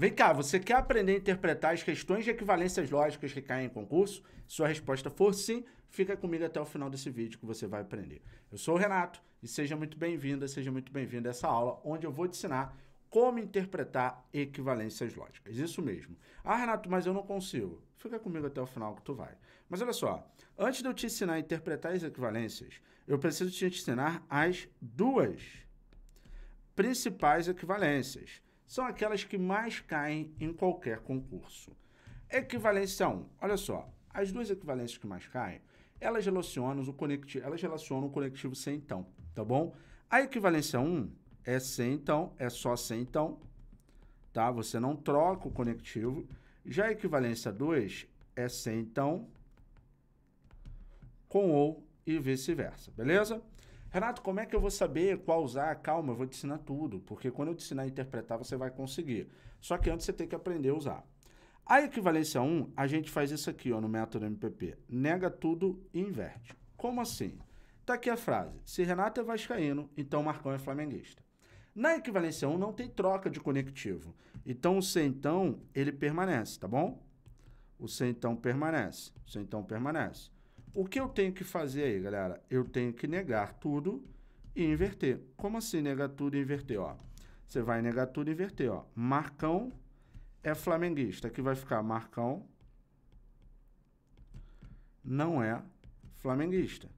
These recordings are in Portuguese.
Vem cá, você quer aprender a interpretar as questões de equivalências lógicas que caem em concurso? Se a resposta for sim, fica comigo até o final desse vídeo que você vai aprender. Eu sou o Renato e seja muito bem-vinda, seja muito bem-vindo a essa aula onde eu vou te ensinar como interpretar equivalências lógicas. Isso mesmo. Ah, Renato, mas eu não consigo. Fica comigo até o final que tu vai. Mas olha só, antes de eu te ensinar a interpretar as equivalências, eu preciso te ensinar as duas principais equivalências são aquelas que mais caem em qualquer concurso. Equivalência 1. Olha só, as duas equivalências que mais caem, elas relacionam o conectivo, elas relacionam o conectivo sem então, tá bom? A equivalência 1 é sem então, é só sem então, tá? Você não troca o conectivo. Já a equivalência 2 é sem então, com ou e vice-versa, beleza? Renato, como é que eu vou saber qual usar? Calma, eu vou te ensinar tudo, porque quando eu te ensinar a interpretar, você vai conseguir. Só que antes você tem que aprender a usar. A equivalência 1, a gente faz isso aqui ó, no método MPP. Nega tudo e inverte. Como assim? Tá aqui a frase. Se Renato é vascaíno, então Marcão é flamenguista. Na equivalência 1 não tem troca de conectivo. Então o C então, ele permanece, tá bom? O C então permanece. O C então permanece. O que eu tenho que fazer aí, galera? Eu tenho que negar tudo e inverter. Como assim negar tudo e inverter, ó? Você vai negar tudo e inverter, ó. Marcão é flamenguista. Aqui vai ficar Marcão não é flamenguista.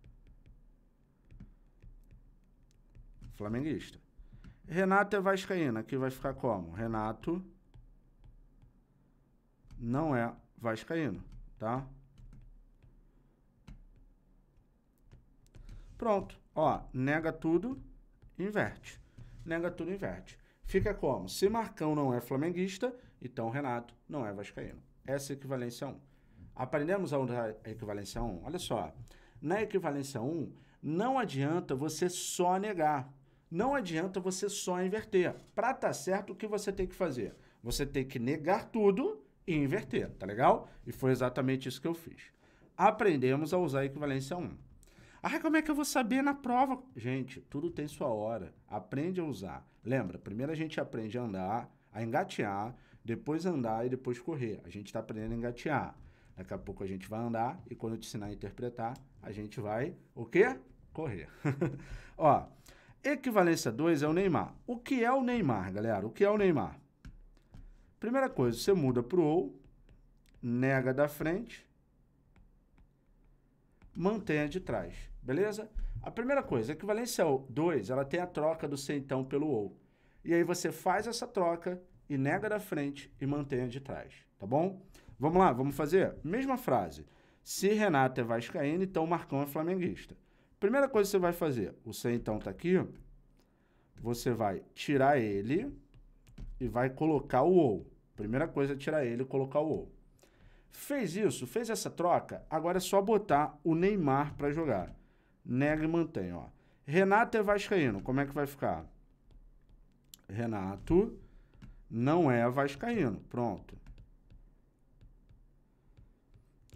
Flamenguista. Renato é vascaína. Aqui vai ficar como? Renato não é vascaíno, tá? Pronto. Ó, nega tudo, inverte. Nega tudo, inverte. Fica como? Se Marcão não é flamenguista, então Renato não é vascaíno. Essa é a equivalência 1. Aprendemos a usar a equivalência 1? Olha só. Na equivalência 1, não adianta você só negar. Não adianta você só inverter. Para estar tá certo, o que você tem que fazer? Você tem que negar tudo e inverter, tá legal? E foi exatamente isso que eu fiz. Aprendemos a usar a equivalência 1. Ah, como é que eu vou saber na prova? Gente, tudo tem sua hora. Aprende a usar. Lembra, primeiro a gente aprende a andar, a engatear, depois andar e depois correr. A gente está aprendendo a engatear. Daqui a pouco a gente vai andar e quando eu te ensinar a interpretar, a gente vai o quê? Correr. Ó, equivalência 2 é o Neymar. O que é o Neymar, galera? O que é o Neymar? Primeira coisa, você muda para o ou, nega da frente, mantém a de trás. Beleza? A primeira coisa, equivalência ao 2, ela tem a troca do centão pelo ou. E aí você faz essa troca e nega da frente e mantém a de trás, tá bom? Vamos lá, vamos fazer? Mesma frase. Se Renato é vascaíno, então Marcão é flamenguista. Primeira coisa que você vai fazer, o centão tá aqui, você vai tirar ele e vai colocar o ou. Primeira coisa é tirar ele e colocar o ou. Fez isso, fez essa troca, agora é só botar o Neymar para jogar nega e mantém, ó. Renato é vascaíno, como é que vai ficar? Renato não é vascaíno, pronto.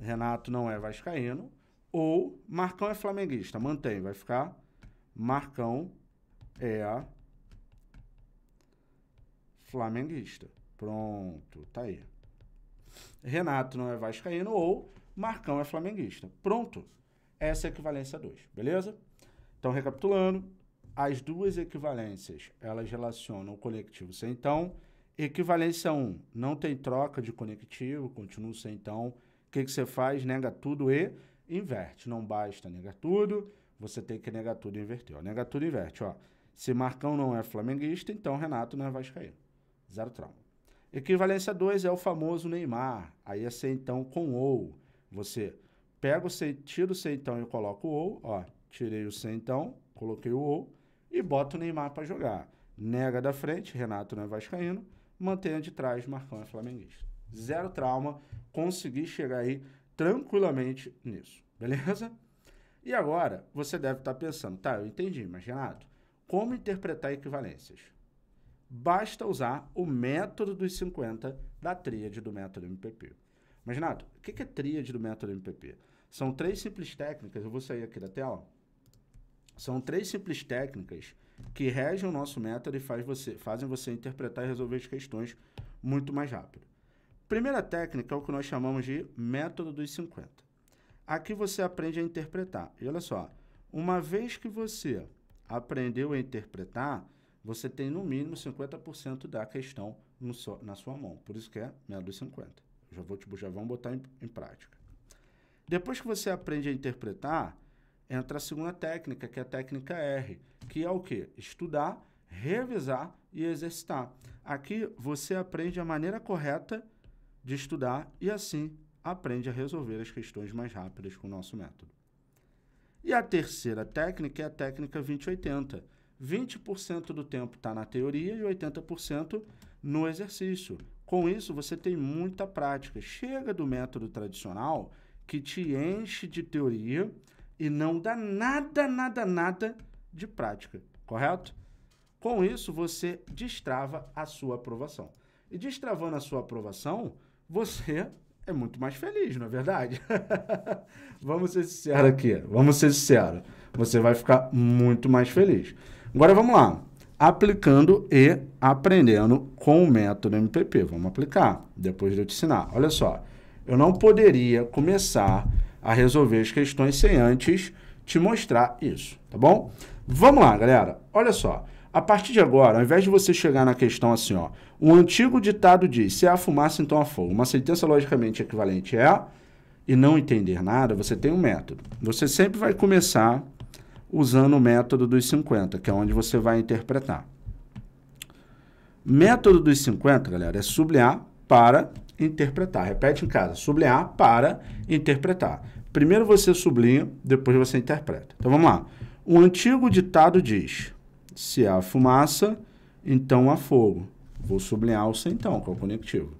Renato não é vascaíno ou Marcão é flamenguista, mantém, vai ficar Marcão é flamenguista. Pronto, tá aí. Renato não é vascaíno ou Marcão é flamenguista. Pronto essa equivalência 2, beleza? Então, recapitulando, as duas equivalências, elas relacionam o conectivo sem então. Equivalência 1, um, não tem troca de conectivo, continua sem então. O que, que você faz? Nega tudo e inverte. Não basta negar tudo, você tem que negar tudo e inverter. Ó. Nega tudo e inverte. Ó. Se Marcão não é flamenguista, então Renato não é vascaíno. Zero trauma. Equivalência 2 é o famoso Neymar. Aí é sem então com ou. Você pego, o tiro o centão e coloco o ou, ó, tirei o centão, coloquei o ou e boto o Neymar para jogar. Nega da frente, Renato não é vascaíno, mantenha de trás, Marcão é flamenguista. Zero trauma, consegui chegar aí tranquilamente nisso, beleza? E agora, você deve estar tá pensando, tá, eu entendi, mas Renato, como interpretar equivalências? Basta usar o método dos 50 da tríade do método MPP. Mas, Renato, o que é tríade do método MPP? São três simples técnicas, eu vou sair aqui da tela. São três simples técnicas que regem o nosso método e faz você, fazem você interpretar e resolver as questões muito mais rápido. Primeira técnica é o que nós chamamos de método dos 50. Aqui você aprende a interpretar. E olha só, uma vez que você aprendeu a interpretar, você tem no mínimo 50% da questão so, na sua mão. Por isso que é método dos 50. Já, vou, tipo, já vamos botar em, em prática. Depois que você aprende a interpretar, entra a segunda técnica, que é a técnica R, que é o quê? Estudar, revisar e exercitar. Aqui você aprende a maneira correta de estudar e assim aprende a resolver as questões mais rápidas com o nosso método. E a terceira técnica é a técnica 2080. 20% do tempo está na teoria e 80% no exercício. Com isso, você tem muita prática. Chega do método tradicional que te enche de teoria e não dá nada, nada, nada de prática, correto? Com isso, você destrava a sua aprovação. E destravando a sua aprovação, você é muito mais feliz, não é verdade? vamos ser sinceros aqui, vamos ser sinceros. Você vai ficar muito mais feliz. Agora vamos lá. Aplicando e aprendendo com o método MPP. Vamos aplicar, depois de eu te ensinar. Olha só. Eu não poderia começar a resolver as questões sem antes te mostrar isso, tá bom? Vamos lá, galera. Olha só. A partir de agora, ao invés de você chegar na questão assim, ó, o antigo ditado diz: se há fumaça, então há fogo. Uma sentença logicamente equivalente é e não entender nada, você tem um método. Você sempre vai começar usando o método dos 50, que é onde você vai interpretar. Método dos 50, galera, é sublinhar para interpretar. Repete em casa, sublinhar para interpretar. Primeiro você sublinha, depois você interpreta. Então vamos lá. O antigo ditado diz: se há fumaça, então há fogo. Vou sublinhar o então, que é o conectivo.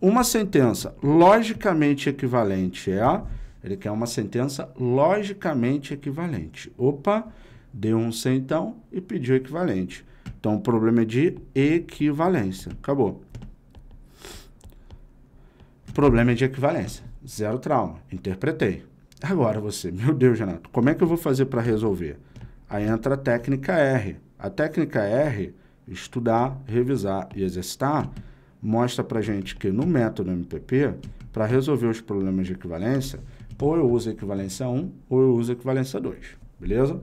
Uma sentença logicamente equivalente é. Ele quer uma sentença logicamente equivalente. Opa, deu um centão e pediu equivalente. Então o problema é de equivalência. Acabou. Problema é de equivalência. Zero trauma. Interpretei. Agora você, meu Deus, Renato, como é que eu vou fazer para resolver? Aí entra a técnica R. A técnica R, estudar, revisar e exercitar, mostra para gente que no método MPP, para resolver os problemas de equivalência, ou eu uso equivalência 1 ou eu uso equivalência 2, beleza?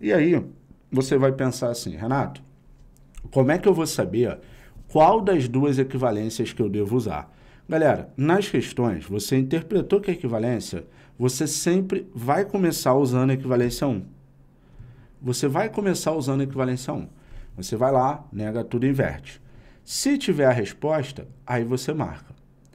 E aí, você vai pensar assim, Renato, como é que eu vou saber qual das duas equivalências que eu devo usar? Galera, nas questões, você interpretou que é equivalência, você sempre vai começar usando a equivalência 1. Você vai começar usando a equivalência 1. Você vai lá, nega tudo e inverte. Se tiver a resposta, aí você marca.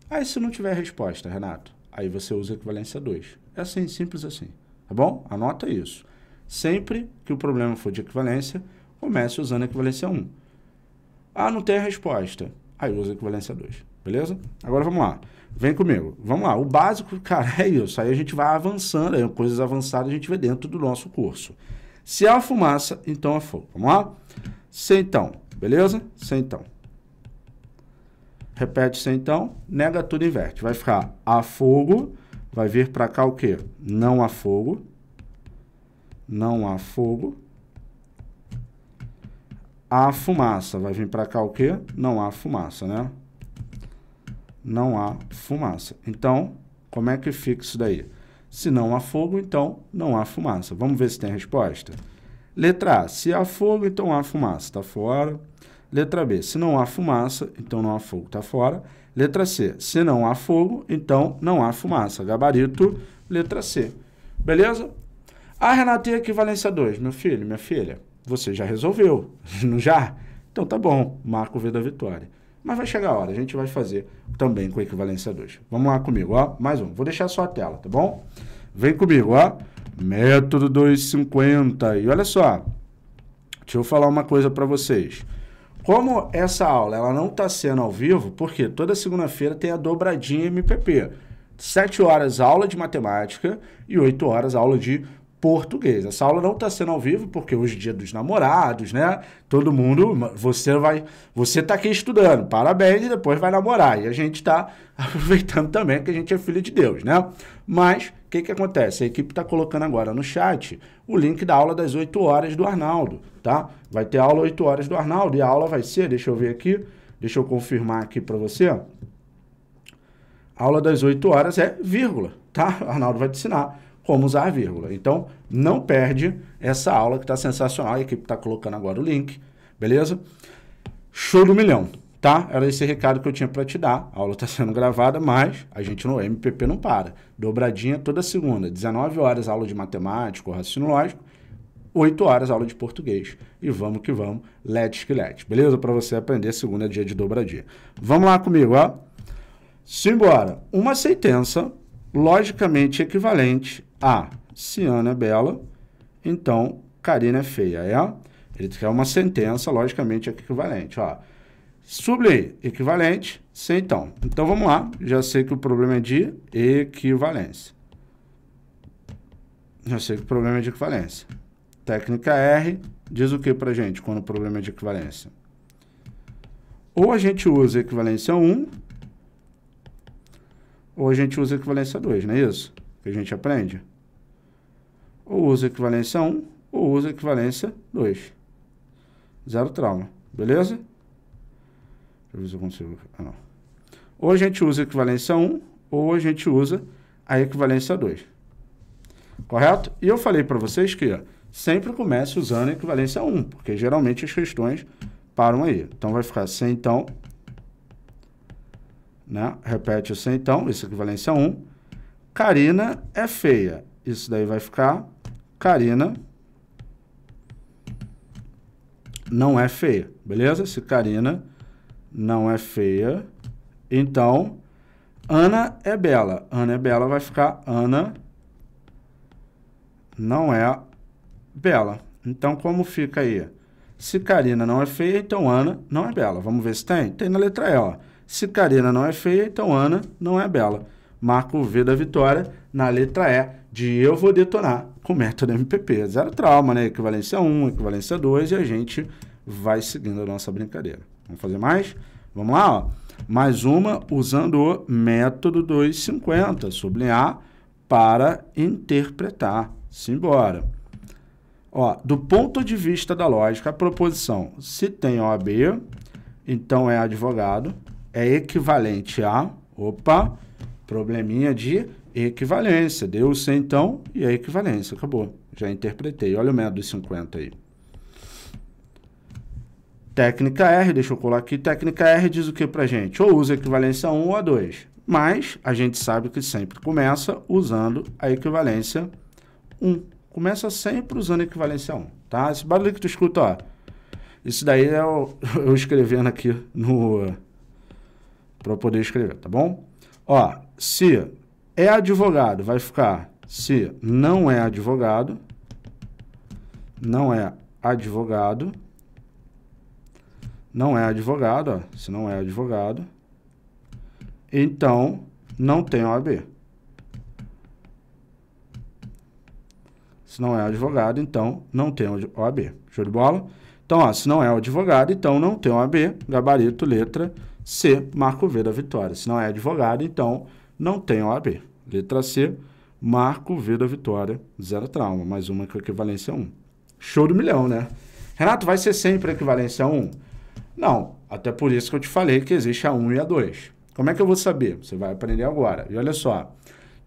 Aí se não tiver a resposta, Renato, aí você usa a equivalência 2. É assim, simples assim. Tá bom? Anota isso. Sempre que o problema for de equivalência, comece usando a equivalência 1. Ah, não tem a resposta. Aí usa a equivalência 2. Beleza? Agora vamos lá. Vem comigo. Vamos lá. O básico, cara, é isso. Aí a gente vai avançando, aí coisas avançadas a gente vê dentro do nosso curso. Se há fumaça, então é fogo. Vamos lá? Se então, beleza? Se então. Repete se então, nega tudo inverte. Vai ficar a fogo, vai vir para cá o quê? Não há fogo. Não há fogo. A fumaça, vai vir para cá o quê? Não há fumaça, né? não há fumaça. Então, como é que fica isso daí? Se não há fogo, então não há fumaça. Vamos ver se tem resposta? Letra A, se há fogo, então há fumaça, está fora. Letra B, se não há fumaça, então não há fogo, está fora. Letra C, se não há fogo, então não há fumaça. Gabarito, letra C. Beleza? Ah, Renata, e é equivalência 2? Meu filho, minha filha, você já resolveu, não já? Então tá bom, marca o V da vitória. Mas vai chegar a hora, a gente vai fazer também com equivalência 2. Vamos lá comigo, ó. Mais um. Vou deixar só a tela, tá bom? Vem comigo, ó. Método 250. E olha só, deixa eu falar uma coisa para vocês. Como essa aula ela não está sendo ao vivo, porque toda segunda-feira tem a dobradinha MPP. 7 horas aula de matemática e 8 horas aula de português. Essa aula não está sendo ao vivo, porque hoje é dia dos namorados, né? Todo mundo, você vai, você está aqui estudando, parabéns, e depois vai namorar. E a gente está aproveitando também que a gente é filho de Deus, né? Mas, o que, que acontece? A equipe está colocando agora no chat o link da aula das 8 horas do Arnaldo, tá? Vai ter aula 8 horas do Arnaldo, e a aula vai ser, deixa eu ver aqui, deixa eu confirmar aqui para você, a aula das 8 horas é vírgula, tá? O Arnaldo vai te ensinar como usar a vírgula. Então, não perde essa aula que está sensacional. A equipe está colocando agora o link, beleza? Show do milhão, tá? Era esse recado que eu tinha para te dar. A aula está sendo gravada, mas a gente no MPP não para. Dobradinha toda segunda, 19 horas aula de matemática ou raciocínio lógico, 8 horas aula de português. E vamos que vamos, let's que let's. Beleza? Para você aprender segunda dia de dobradinha. Vamos lá comigo, ó. Simbora. Uma sentença logicamente equivalente a. Ah, Ciana é bela, então Karina é feia, é? Ele quer uma sentença, logicamente, equivalente, ó. Sublinhe, equivalente, sem então. Então, vamos lá. Já sei que o problema é de equivalência. Já sei que o problema é de equivalência. Técnica R diz o que para gente quando o problema é de equivalência? Ou a gente usa equivalência 1, ou a gente usa equivalência 2, não é isso? que a gente aprende? Ou usa equivalência 1, ou usa equivalência 2. Zero trauma, beleza? Deixa eu ver se eu consigo... Ah, não. Ou a gente usa equivalência 1, ou a gente usa a equivalência 2. Correto? E eu falei para vocês que ó, sempre comece usando a equivalência 1, porque geralmente as questões param aí. Então, vai ficar sem assim, então, né? repete assim então, isso é equivalência 1, Karina é feia. Isso daí vai ficar Karina não é feia, beleza? Se Karina não é feia, então Ana é bela. Ana é bela vai ficar Ana não é bela. Então como fica aí? Se Karina não é feia, então Ana não é bela. Vamos ver se tem? Tem na letra E, ó. Se Karina não é feia, então Ana não é bela. Marco o V da vitória na letra E de eu vou detonar com o método MPP. Zero trauma, né? Equivalência 1, equivalência 2 e a gente vai seguindo a nossa brincadeira. Vamos fazer mais? Vamos lá, ó. Mais uma usando o método 250, sublinhar para interpretar. Simbora. Ó, do ponto de vista da lógica, a proposição se tem OAB, então é advogado, é equivalente a, opa, probleminha de equivalência. Deu o C então e a equivalência. Acabou. Já interpretei. Olha o método 50 aí. Técnica R, deixa eu colar aqui. Técnica R diz o que para gente? Ou usa equivalência 1 ou a 2. Mas a gente sabe que sempre começa usando a equivalência 1. Começa sempre usando a equivalência 1, tá? Esse barulho que tu escuta, ó. Isso daí é eu escrevendo aqui no... para poder escrever, tá bom? Ó, se é advogado, vai ficar se não é advogado, não é advogado, não é advogado, ó, se não é advogado, então não tem OAB. Se não é advogado, então não tem OAB. Show de bola? Então, ó, se não é advogado, então não tem OAB, gabarito, letra C, marco V da vitória. Se não é advogado, então não tem OAB. Letra C, Marco V da Vitória, zero trauma, mais uma com equivalência 1. Show do milhão, né? Renato, vai ser sempre equivalência 1? Não, até por isso que eu te falei que existe a 1 e a 2. Como é que eu vou saber? Você vai aprender agora. E olha só,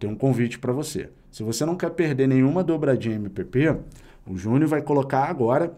tem um convite para você. Se você não quer perder nenhuma dobradinha MPP, o Júnior vai colocar agora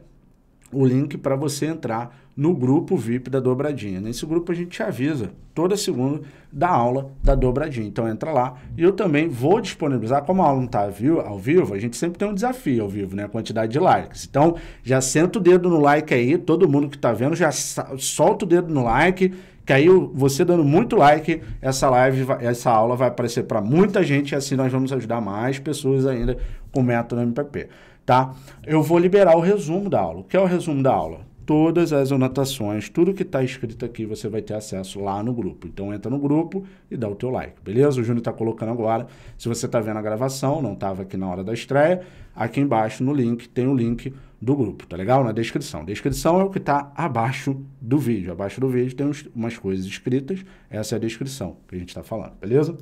o link para você entrar no grupo VIP da Dobradinha. Nesse né? grupo a gente te avisa toda segunda da aula da Dobradinha. Então entra lá e eu também vou disponibilizar, como a aula não está ao vivo, a gente sempre tem um desafio ao vivo, né? A quantidade de likes. Então já senta o dedo no like aí, todo mundo que está vendo já solta o dedo no like, que aí você dando muito like, essa live, essa aula vai aparecer para muita gente e assim nós vamos ajudar mais pessoas ainda com o método MPP. Tá? Eu vou liberar o resumo da aula. O que é o resumo da aula? todas as anotações, tudo que está escrito aqui você vai ter acesso lá no grupo. Então entra no grupo e dá o teu like, beleza? O Júnior está colocando agora, se você está vendo a gravação, não estava aqui na hora da estreia, aqui embaixo no link tem o link do grupo, tá legal? Na descrição. Descrição é o que está abaixo do vídeo. Abaixo do vídeo tem umas coisas escritas, essa é a descrição que a gente está falando, beleza?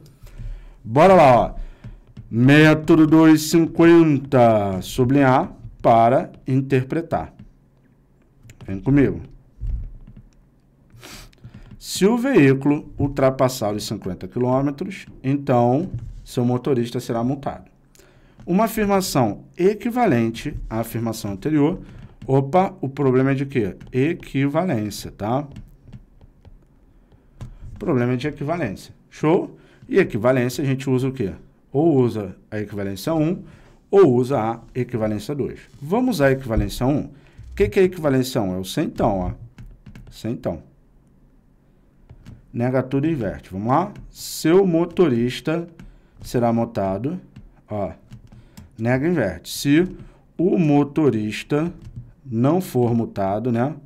Bora lá, ó. Método 250, sublinhar para interpretar. Vem comigo. Se o veículo ultrapassar os 50 km, então seu motorista será multado. Uma afirmação equivalente à afirmação anterior. Opa, o problema é de quê? Equivalência, tá? Problema é de equivalência. Show? E equivalência a gente usa o quê? Ou usa a equivalência 1 ou usa a equivalência 2. Vamos a equivalência 1? que, que é equivalência a 1? É o centão, ó. Centão. Nega tudo e inverte. Vamos lá? Seu motorista será multado ó. Nega e inverte. Se o motorista não for multado, né?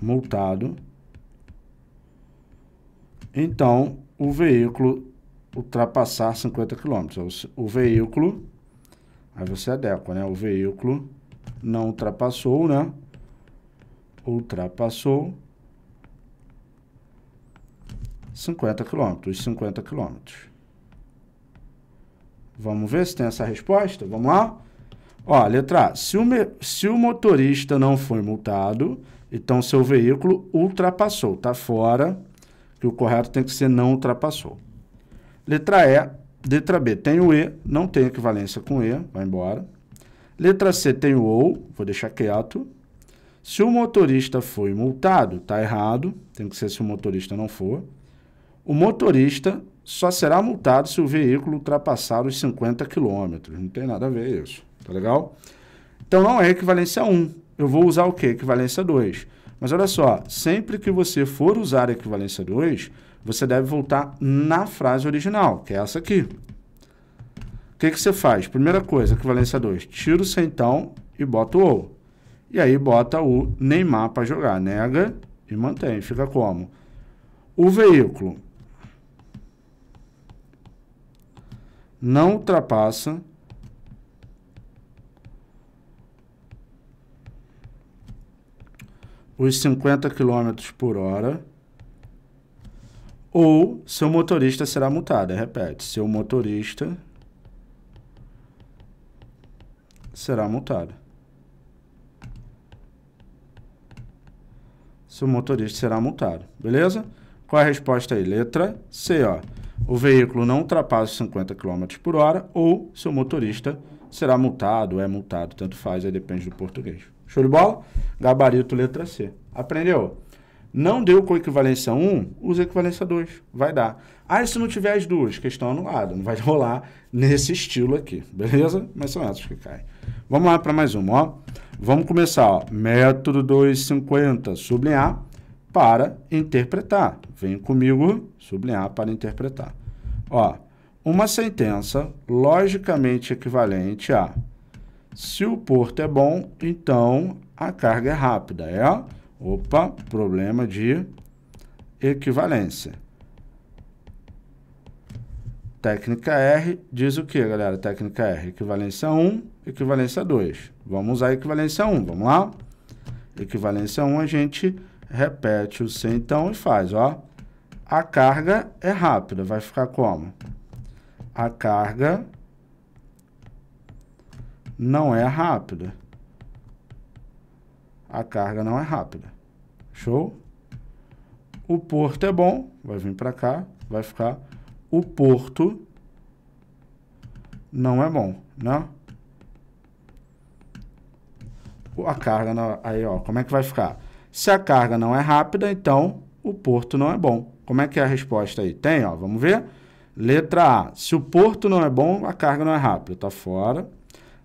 Multado. Então, o veículo ultrapassar 50 km. O, o veículo, aí você adequa, né? O veículo não ultrapassou, né? Ultrapassou 50 quilômetros, 50 quilômetros. Vamos ver se tem essa resposta? Vamos lá? Ó, letra A. Se o, se o motorista não foi multado, então seu veículo ultrapassou, tá fora, que o correto tem que ser não ultrapassou. Letra E, letra B tem o E, não tem equivalência com E, vai embora. Letra C tem o ou, vou deixar quieto. Se o motorista foi multado, tá errado, tem que ser se o motorista não for. O motorista só será multado se o veículo ultrapassar os 50 km. Não tem nada a ver isso, tá legal? Então não é equivalência 1. Eu vou usar o quê? Equivalência 2. Mas olha só, sempre que você for usar equivalência 2, você deve voltar na frase original, que é essa aqui. O que, que você faz? Primeira coisa, equivalência 2. Tira o centão e bota o ou. E aí bota o Neymar para jogar. Nega e mantém. Fica como? O veículo não ultrapassa os 50 km por hora ou seu motorista será multado. Repete, seu motorista será multado. Se o motorista será multado, beleza? Qual é a resposta aí? Letra C, ó. O veículo não ultrapassa os 50 km por hora ou seu motorista será multado, é multado, tanto faz, aí depende do português. Show de bola? Gabarito, letra C. Aprendeu? Não deu com equivalência 1, usa equivalência 2. Vai dar. Ah, e se não tiver as duas? Questão anulada. Não vai rolar nesse estilo aqui. Beleza? Mas são essas que caem. Vamos lá para mais uma. Ó. Vamos começar. Ó. Método 250. Sublinhar para interpretar. Vem comigo. Sublinhar para interpretar. Ó, uma sentença logicamente equivalente a se o porto é bom, então a carga é rápida. É? Opa, problema de equivalência. Técnica R diz o que, galera? Técnica R, equivalência 1, equivalência 2. Vamos usar equivalência 1, vamos lá? Equivalência 1, a gente repete o C então e faz, ó. A carga é rápida, vai ficar como? A carga não é rápida a carga não é rápida. Show? O porto é bom, vai vir para cá, vai ficar. O porto não é bom, né? A carga, não, aí ó, como é que vai ficar? Se a carga não é rápida, então o porto não é bom. Como é que é a resposta aí? Tem, ó, vamos ver? Letra A, se o porto não é bom, a carga não é rápida, tá fora.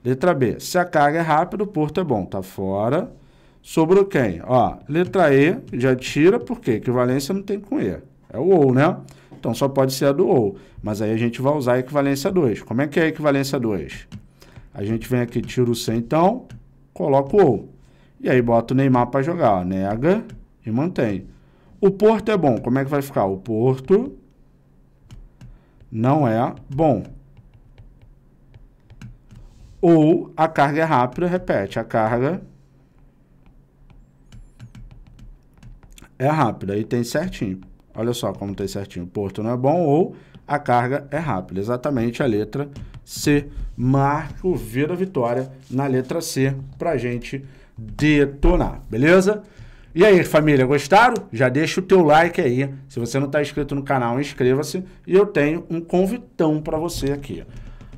Letra B, se a carga é rápida, o porto é bom, tá fora. Sobrou quem? Ó, letra E já tira, porque equivalência não tem com E. É o ou, né? Então só pode ser a do ou. Mas aí a gente vai usar a equivalência 2. Como é que é a equivalência 2? A gente vem aqui, tira o C então, coloca o ou. E aí bota o Neymar para jogar. Ó. Nega e mantém. O Porto é bom. Como é que vai ficar? O Porto não é bom. Ou a carga é rápida, repete. A carga é rápida e tem certinho. Olha só como tem certinho. Porto não é bom ou a carga é rápida. Exatamente a letra C. Marco V da vitória na letra C para gente detonar, beleza? E aí, família, gostaram? Já deixa o teu like aí. Se você não está inscrito no canal, inscreva-se. E eu tenho um convitão para você aqui.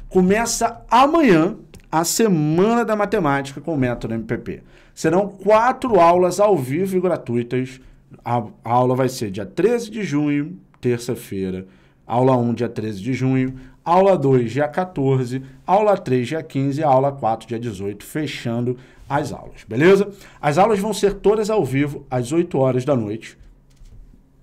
Começa amanhã a Semana da Matemática com o Método MPP. Serão quatro aulas ao vivo e gratuitas a, a aula vai ser dia 13 de junho, terça-feira. Aula 1, dia 13 de junho. Aula 2, dia 14. Aula 3, dia 15. Aula 4, dia 18. Fechando as aulas, beleza? As aulas vão ser todas ao vivo, às 8 horas da noite.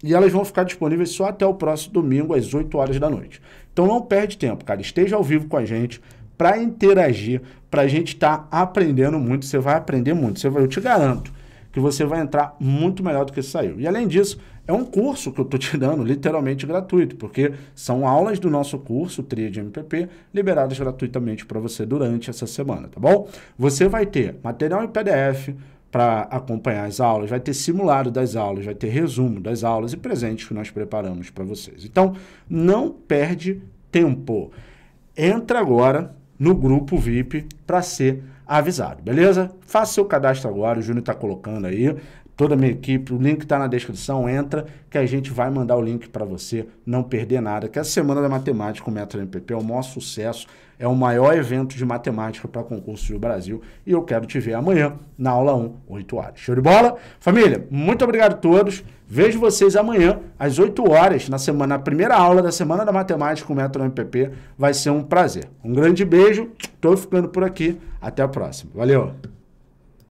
E elas vão ficar disponíveis só até o próximo domingo, às 8 horas da noite. Então não perde tempo, cara. Esteja ao vivo com a gente para interagir, para a gente estar tá aprendendo muito. Você vai aprender muito, você vai, eu te garanto que você vai entrar muito melhor do que saiu. E além disso, é um curso que eu estou te dando literalmente gratuito, porque são aulas do nosso curso Tria de MPP liberadas gratuitamente para você durante essa semana, tá bom? Você vai ter material em PDF, para acompanhar as aulas, vai ter simulado das aulas, vai ter resumo das aulas e presentes que nós preparamos para vocês. Então, não perde tempo. Entra agora no grupo VIP para ser avisado, beleza? Faça seu cadastro agora, o Júnior está colocando aí, toda a minha equipe, o link está na descrição, entra que a gente vai mandar o link para você não perder nada, que essa semana da matemática com o Metro MPP é o maior sucesso, é o maior evento de matemática para concurso do Brasil e eu quero te ver amanhã na aula 1, 8 horas. Show de bola? Família, muito obrigado a todos. Vejo vocês amanhã às 8 horas na semana, primeira aula da Semana da Matemática com o Metro MPP. Vai ser um prazer. Um grande beijo. Estou ficando por aqui. Até a próxima. Valeu!